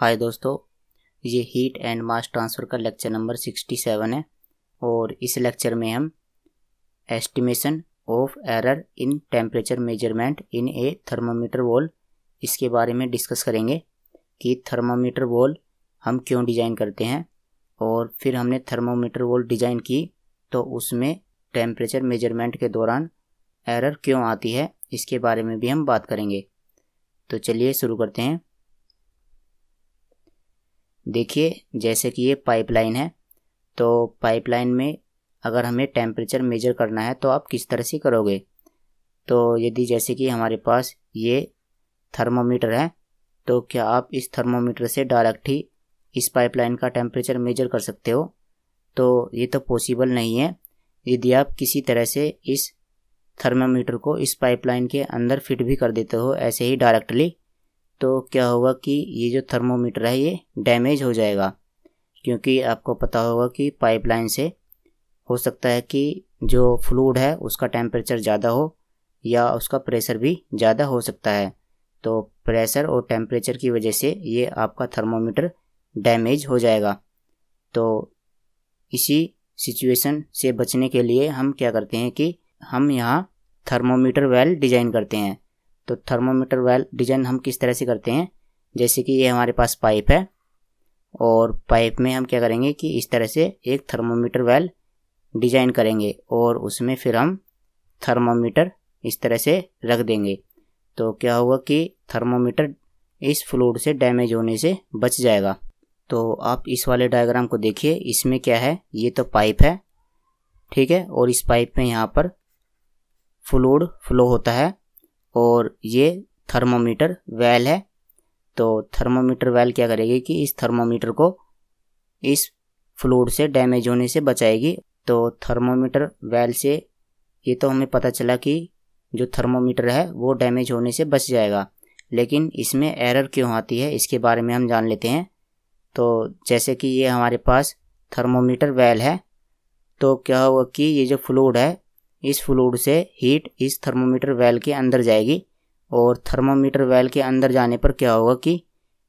हाय दोस्तों ये heat and mass transfer का लेक्चर नंबर सिक्सटी सेवन है और इस लेक्चर में हम estimation of error in temperature measurement in a thermometer well इसके बारे में डिस्कस करेंगे कि थर्मामीटर वॉल हम क्यों डिज़ाइन करते हैं और फिर हमने थर्मामीटर वॉल डिज़ाइन की तो उसमें टेम्परेचर मेजरमेंट के दौरान एरर क्यों आती है इसके बारे में भी हम बात करेंगे तो चलिए शुरू करते हैं देखिए जैसे कि ये पाइपलाइन है तो पाइपलाइन में अगर हमें टेम्परेचर मेजर करना है तो आप किस तरह से करोगे तो यदि जैसे कि हमारे पास ये थर्मोमीटर है तो क्या आप इस थर्मोमीटर से डायरेक्ट ही इस पाइपलाइन का टेम्परेचर मेजर कर सकते हो तो ये तो पॉसिबल नहीं है यदि आप किसी तरह से इस थर्मामीटर को इस पाइपलाइन के अंदर फिट भी कर देते हो ऐसे ही डायरेक्टली तो क्या होगा कि ये जो थर्मोमीटर है ये डैमेज हो जाएगा क्योंकि आपको पता होगा कि पाइपलाइन से हो सकता है कि जो फ्लूड है उसका टेम्परेचर ज़्यादा हो या उसका प्रेशर भी ज़्यादा हो सकता है तो प्रेशर और टेम्परेचर की वजह से ये आपका थर्मोमीटर डैमेज हो जाएगा तो इसी सिचुएशन से बचने के लिए हम क्या करते हैं कि हम यहाँ थर्मोमीटर वेल डिज़ाइन करते हैं तो थर्मोमीटर वेल डिजाइन हम किस तरह से करते हैं जैसे कि ये हमारे पास पाइप है और पाइप में हम क्या करेंगे कि इस तरह से एक थर्मोमीटर वेल डिजाइन करेंगे और उसमें फिर हम थर्मोमीटर इस तरह से रख देंगे तो क्या होगा कि थर्मोमीटर इस फ्लूड से डैमेज होने से बच जाएगा तो आप इस वाले डायग्राम को देखिए इसमें क्या है ये तो पाइप है ठीक है और इस पाइप में यहाँ पर फ्लूड फ्लो होता है और ये थर्मोमीटर वेल है तो थर्मोमीटर वेल क्या करेगी कि इस थर्मोमीटर को इस फ्लूड से डैमेज होने से बचाएगी तो थर्मोमीटर वेल से ये तो हमें पता चला कि जो थर्मोमीटर है वो डैमेज होने से बच जाएगा लेकिन इसमें एरर क्यों आती है इसके बारे में हम जान लेते हैं तो जैसे कि ये हमारे पास थर्मोमीटर वेल है तो क्या होगा कि ये जो फ्लूड है इस फ्लूड से हीट इस थर्मोमीटर वेल के अंदर जाएगी और थर्मोमीटर वेल के अंदर जाने पर क्या होगा कि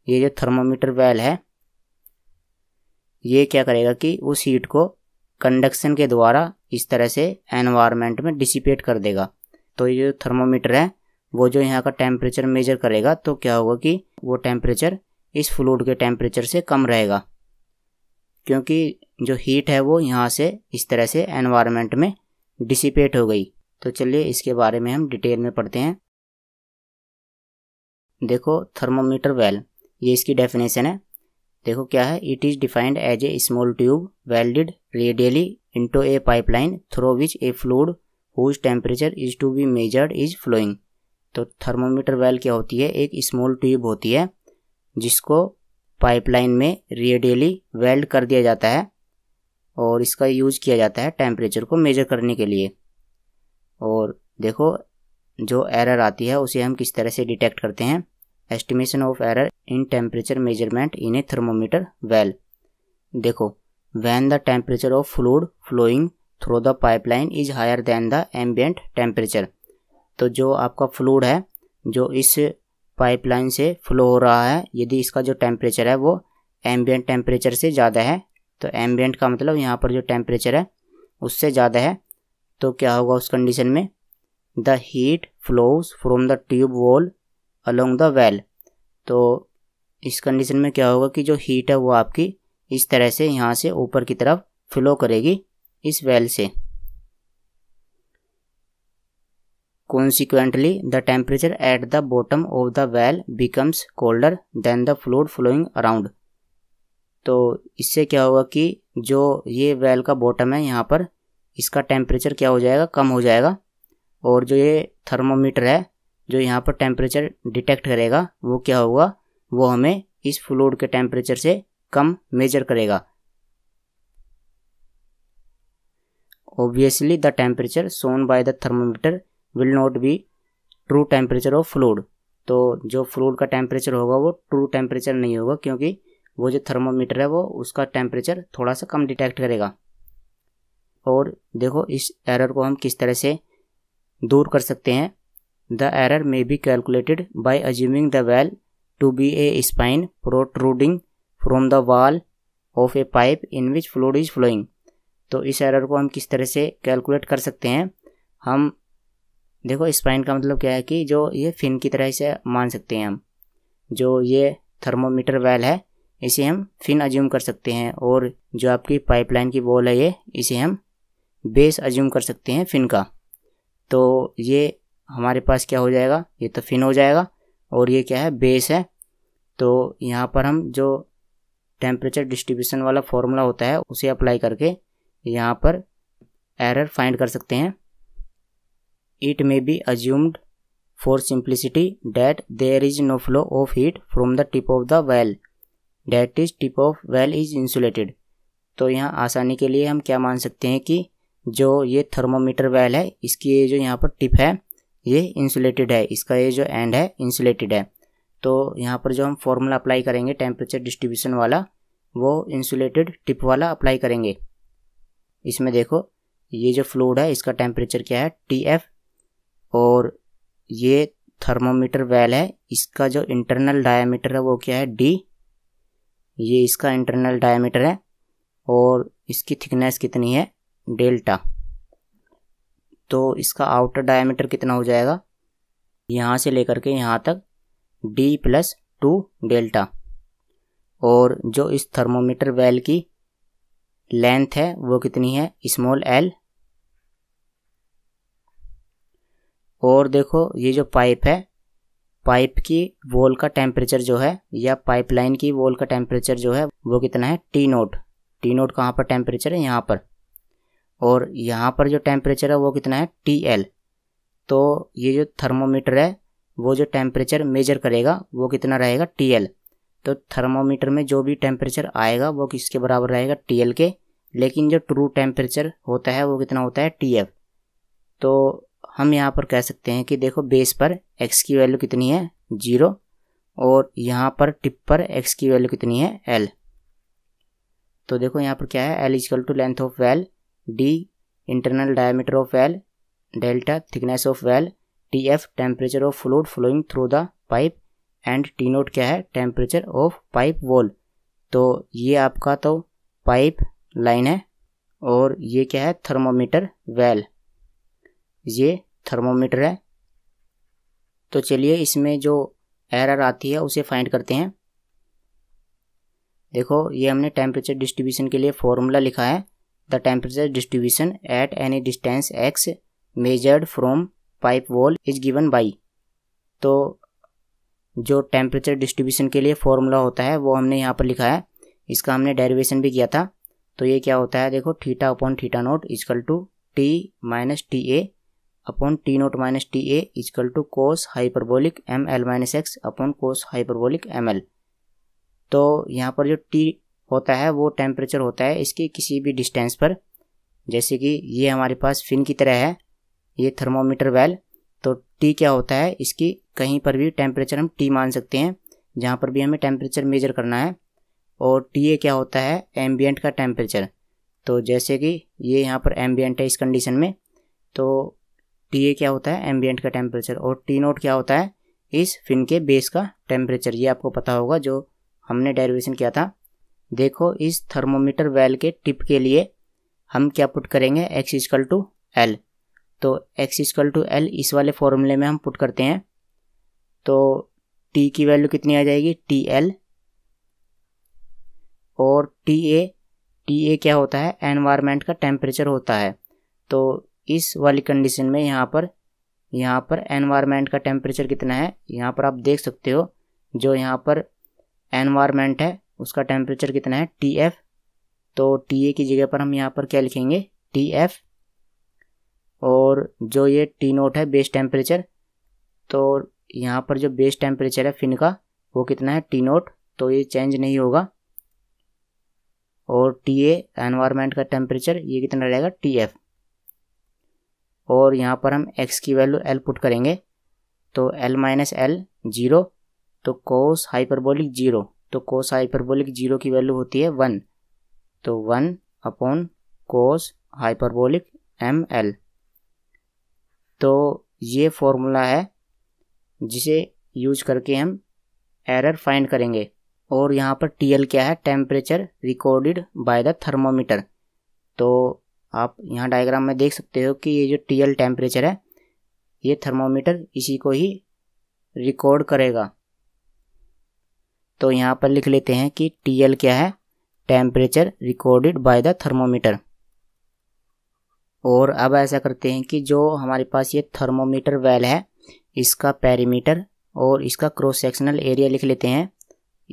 ये जो थर्मोमीटर वेल है ये क्या करेगा कि उस हीट को कंडक्शन के द्वारा इस तरह से एनवायरनमेंट में डिसिपेट कर देगा तो ये जो थर्मोमीटर है वो जो यहाँ का टेम्परेचर मेजर करेगा तो क्या होगा कि वो टेम्परेचर इस फ्लूड के टेम्परेचर से कम रहेगा क्योंकि जो हीट है वो यहाँ से इस तरह से एनवायरनमेंट में डिसिपेट हो गई तो चलिए इसके बारे में हम डिटेल में पढ़ते हैं देखो थर्मोमीटर वेल ये इसकी डेफिनेशन है देखो क्या है it is defined as a small tube welded radially into a pipeline through which a fluid whose temperature is to be measured is flowing तो थर्मोमीटर वेल क्या होती है एक स्मॉल ट्यूब होती है जिसको पाइपलाइन में रेडियली वेल्ड कर दिया जाता है और इसका यूज किया जाता है टेम्परेचर को मेजर करने के लिए और देखो जो एरर आती है उसे हम किस तरह से डिटेक्ट करते हैं estimation of error in temperature measurement in a thermometer well देखो when the temperature of fluid flowing through the pipeline is higher than the ambient temperature तो जो आपका फ्लूड है जो इस पाइपलाइन से फ्लो हो रहा है यदि इसका जो टेम्परेचर है वो एम्बियंट टेम्परेचर से ज़्यादा है तो एम्बियंट का मतलब यहाँ पर जो टेम्परेचर है उससे ज़्यादा है तो क्या होगा उस कंडीशन में the heat flows from the tube wall along the well तो इस कंडीशन में क्या होगा कि जो हीट है वो आपकी इस तरह से यहाँ से ऊपर की तरफ फ्लो करेगी इस वेल से Consequently, the temperature at the bottom of the well becomes colder than the fluid flowing around. तो इससे क्या होगा कि जो ये वेल का बॉटम है यहाँ पर इसका टेम्परेचर क्या हो जाएगा कम हो जाएगा और जो ये थर्मोमीटर है जो यहाँ पर टेम्परेचर डिटेक्ट करेगा वो क्या होगा वो हमें इस फ्लूड के टेम्परेचर से कम मेजर करेगा obviously the temperature shown by the thermometer will not be true temperature of fluid तो जो फ्लूड का टेम्परेचर होगा वो ट्रू टेम्परेचर नहीं होगा क्योंकि वो जो थर्मोमीटर है वो उसका टेम्परेचर थोड़ा सा कम डिटेक्ट करेगा और देखो इस एरर को हम किस तरह से दूर कर सकते हैं the error may be calculated by assuming the well to be a spine protruding from the wall of a pipe in which fluid is flowing तो इस एरर को हम किस तरह से कैलकुलेट कर सकते हैं हम देखो स्पाइन का मतलब क्या है कि जो ये फिन की तरह से मान सकते हैं हम जो ये थर्मोमीटर वेल है इसे हम फिन अज्यूम कर सकते हैं और जो आपकी पाइपलाइन की बॉल है ये इसे हम बेस अज्यूम कर सकते हैं फिन का तो ये हमारे पास क्या हो जाएगा ये तो फिन हो जाएगा और ये क्या है बेस है तो यहाँ पर हम जो टेम्परेचर डिस्ट्रीब्यूशन वाला फॉर्मूला होता है उसे अप्लाई करके यहाँ पर एरर फाइंड कर सकते हैं it may be assumed for simplicity that there is no flow of heat from the tip of the well that is tip of well is insulated तो यहाँ आसानी के लिए हम क्या मान सकते हैं कि जो ये थर्मोमीटर वेल है इसकी ये जो यहाँ पर टिप है ये इंसुलेटेड है इसका ये जो एंड है इंसुलेटेड है तो यहाँ पर जो हम फॉर्मूला अप्लाई करेंगे टेम्परेचर डिस्ट्रीब्यूशन वाला वो इंसुलेटेड टिप वाला अप्लाई करेंगे इसमें देखो ये जो फ्लूड है इसका टेम्परेचर क्या है टी एफ और ये थर्मोमीटर वेल है इसका जो इंटरनल डायामीटर है वो क्या है डी ये इसका इंटरनल डायमीटर है और इसकी थिकनेस कितनी है डेल्टा तो इसका आउटर डायमीटर कितना हो जाएगा यहाँ से लेकर के यहाँ तक डी प्लस टू डेल्टा और जो इस थर्मोमीटर वेल की लेंथ है वो कितनी है स्मॉल एल और देखो ये जो पाइप है पाइप की वॉल का टेम्परेचर जो है या पाइपलाइन की वॉल का टेम्परेचर जो है वो कितना है टी नोट टी नोट कहाँ पर टेम्परेचर है यहाँ पर और यहाँ पर जो टेम्परेचर है वो कितना है टी एल तो ये जो थर्मोमीटर है वो जो टेम्परेचर मेजर करेगा वो कितना रहेगा टी एल तो थर्मोमीटर में जो भी टेम्परेचर आएगा वो किसके बराबर रहेगा टी एल के लेकिन जो ट्रू टेम्परेचर होता है वो कितना होता है टी एफ तो हम यहाँ पर कह सकते हैं कि देखो बेस पर एक्स की वैल्यू कितनी है जीरो और यहाँ पर टिप पर एक्स की वैल्यू कितनी है एल तो देखो यहाँ पर क्या है L equal to length of well D internal diameter of well delta thickness of well T F temperature of fluid flowing through the pipe and T nought क्या है टेम्परेचर ऑफ पाइप वॉल तो ये आपका तो pipe line है और ये क्या है थर्मोमीटर वेल ये थर्मोमीटर है तो चलिए इसमें जो एरर आती है उसे फाइंड करते हैं देखो ये हमने टेम्परेचर डिस्ट्रीब्यूशन के लिए फॉर्मूला लिखा है the temperature distribution at any distance X measured from pipe wall is given by तो जो टेम्परेचर डिस्ट्रीब्यूशन के लिए फॉर्मूला होता है वो हमने यहाँ पर लिखा है इसका हमने डेरिवेशन भी किया था तो ये क्या होता है देखो theta upon theta nought equal to T minus T A upon T nought minus T A equal to cos hyperbolic M L minus X upon cos hyperbolic M L तो यहाँ पर जो टी होता है वो टेम्परेचर होता है इसके किसी भी डिस्टेंस पर जैसे कि ये हमारे पास फिन की तरह है ये थर्मोमीटर वेल तो टी क्या होता है इसकी कहीं पर भी टेम्परेचर हम टी मान सकते हैं जहाँ पर भी हमें टेम्परेचर मेजर करना है और टी ए क्या होता है एम्बियंट का टेम्परेचर तो जैसे कि ये यहाँ पर एम्बियंट है इस कंडीशन में तो टी ए क्या होता है एम्बियंट का टेम्परेचर और टी नोट क्या होता है इस फिन के बेस का टेम्परेचर ये आपको पता होगा जो हमने डेरिवेशन किया था देखो इस थर्मोमीटर वेल के टिप के लिए हम क्या पुट करेंगे एक्स इजकल टू एल तो एक्स इजकल टू एल इस वाले फॉर्मूले में हम पुट करते हैं तो टी की वैल्यू कितनी आ जाएगी टी एल और टी ए टी ए क्या होता है एनवायरमेंट का टेम्परेचर होता है तो इस वाली कंडीशन में यहाँ पर यहाँ पर एनवायरनमेंट का टेम्परेचर कितना है यहाँ पर आप देख सकते हो जो यहाँ पर एनवायरनमेंट है उसका टेम्परेचर कितना है टी एफ तो टी ए की जगह पर हम यहाँ पर क्या लिखेंगे टी एफ और जो ये टी नोट है बेस टेम्परेचर तो यहाँ पर जो बेस टेम्परेचर है फिन का वो कितना है टी नोट तो ये चेंज नहीं होगा और टी ए एनवायरमेंट का टेम्परेचर ये कितना रहेगा टी एफ़ और यहाँ पर हम एक्स की वैल्यू एल पुट करेंगे तो एल माइनस एल जीरो तो कोस हाइपरबोलिक जीरो तो कोस हाइपरबोलिक जीरो की वैल्यू होती है वन तो one upon cos hyperbolic M L तो ये फॉर्मूला है जिसे यूज करके हम एरर फाइंड करेंगे और यहाँ पर टी एल क्या है temperature recorded by the thermometer तो आप यहाँ डायग्राम में देख सकते हो कि ये जो एल टेम्परेचर है ये थर्मोमीटर इसी को ही रिकॉर्ड करेगा तो यहाँ पर लिख लेते हैं कि टीएल क्या है temperature recorded by the thermometer और अब ऐसा करते हैं कि जो हमारे पास ये थर्मोमीटर वेल है इसका पैरीमीटर और इसका क्रॉस सेक्शनल एरिया लिख लेते हैं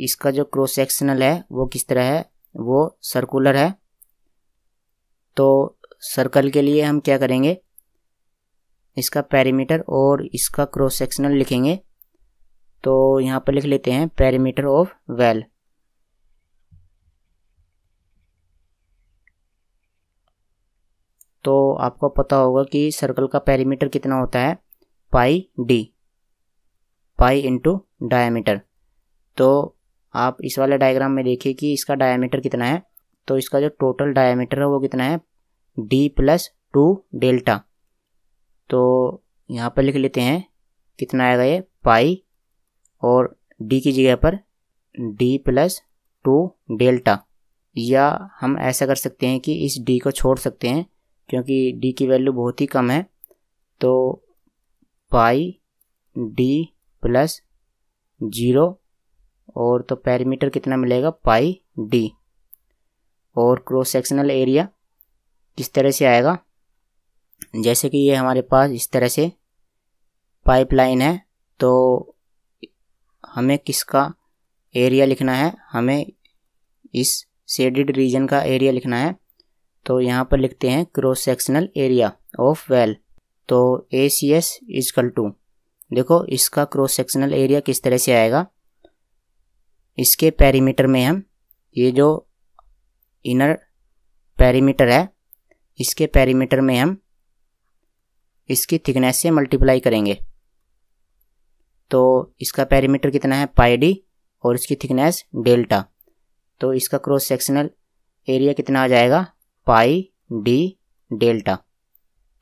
इसका जो क्रॉस सेक्शनल है वो किस तरह है वो सर्कुलर है तो सर्कल के लिए हम क्या करेंगे इसका पैरीमीटर और इसका क्रॉस सेक्शनल लिखेंगे तो यहाँ पर लिख लेते हैं पैरीमीटर ऑफ वेल तो आपको पता होगा कि सर्कल का पैरीमीटर कितना होता है pi D pi into diameter तो आप इस वाले डायग्राम में देखिए कि इसका डायामीटर कितना है तो इसका जो टोटल डायमीटर है वो कितना है डी प्लस टू डेल्टा तो यहाँ पर लिख लेते हैं कितना आएगा ये पाई और डी की जगह पर डी प्लस टू डेल्टा या हम ऐसा कर सकते हैं कि इस डी को छोड़ सकते हैं क्योंकि डी की वैल्यू बहुत ही कम है तो पाई डी प्लस जीरो और तो पैरामीटर कितना मिलेगा पाई डी और क्रॉस सेक्शनल एरिया किस तरह से आएगा जैसे कि ये हमारे पास इस तरह से पाइपलाइन है तो हमें किसका एरिया लिखना है हमें इस शेडिड रीजन का एरिया लिखना है तो यहाँ पर लिखते हैं cross sectional area of well तो A C S equal to देखो इसका क्रॉस सेक्शनल एरिया किस तरह से आएगा इसके पैरीमीटर में हम ये जो इनर पैरीमीटर है इसके पैरीमीटर में हम इसकी थिकनेस से मल्टीप्लाई करेंगे तो इसका पैरीमीटर कितना है पाई डी और इसकी थिकनेस डेल्टा तो इसका क्रॉस सेक्शनल एरिया कितना आ जाएगा पाई डी डेल्टा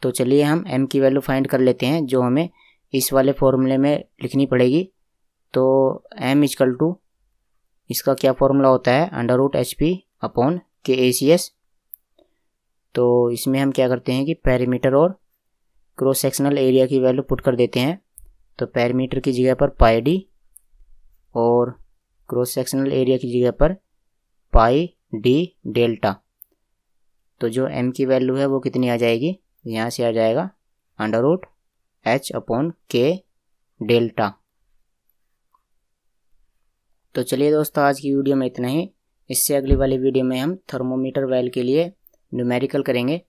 तो चलिए हम एम की वैल्यू फाइंड कर लेते हैं जो हमें इस वाले फॉर्मूले में लिखनी पड़ेगी तो एम इजकल टू इसका क्या फॉर्मूला होता है under root H P upon K A C S तो इसमें हम क्या करते हैं कि पैरीमीटर और क्रॉस सेक्शनल एरिया की वैल्यू पुट कर देते हैं तो पैरीमीटर की जगह पर पाई डी और क्रॉस सेक्शनल एरिया की जगह पर पाई डी डेल्टा तो जो एम की वैल्यू है वो कितनी आ जाएगी यहाँ से आ जाएगा under root H upon K delta तो चलिए दोस्तों आज की वीडियो में इतना ही इससे अगली वाली वीडियो में हम थर्मोमीटर वायल के लिए न्यूमेरिकल करेंगे